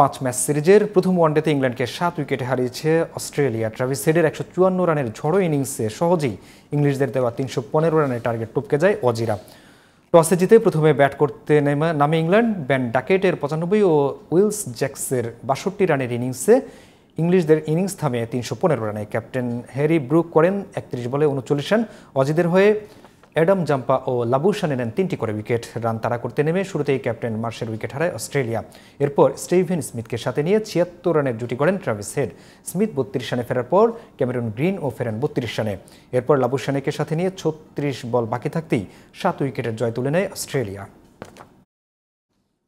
পাঁচ ম্যাচ সিরিজের প্রথম ওয়ানডেতে ইংল্যান্ডকে সাত উইকেটে হারিয়েছে অস্ট্রেলিয়া ট্রাভিস হেডের একশো চুয়ান্ন রানের ঝড়ো ইনিংসে সহজেই ইংলিশদের দেওয়া তিনশো পনেরো রানের টার্গেট টপকে যায় অজিরা টসে জিতে প্রথমে ব্যাট করতে নামে ইংল্যান্ড ব্যান ডাকেটের পঁচানব্বই ও উইলস জ্যাক্সের বাষট্টি রানের ইনিংসে ইংলিশদের ইনিংস থামে তিনশো পনেরো রানে ক্যাপ্টেন হ্যারি ব্রুক করেন একত্রিশ বলে উনচল্লিশ রান অজিদের হয়ে অ্যাডাম জাম্পা ও লাবুসানে নেন তিনটি করে উইকেট রান তাড়া করতে নেমে শুরুতেই ক্যাপ্টেন মার্শের উইকেট হারায় অস্ট্রেলিয়া এরপর স্টিভেন স্মিথকে সাথে নিয়ে ছিয়াত্তর রানের জুটি করেন ট্রাভিস হেড স্মিথ বত্রিশ রানে ফেরার পর ক্যামেরন গ্রিন ও ফেরেন বত্রিশ রানে এরপর লাবুসানেকে সাথে নিয়ে ছত্রিশ বল বাকি থাকতেই সাত উইকেটের জয় তুলে নেয় অস্ট্রেলিয়া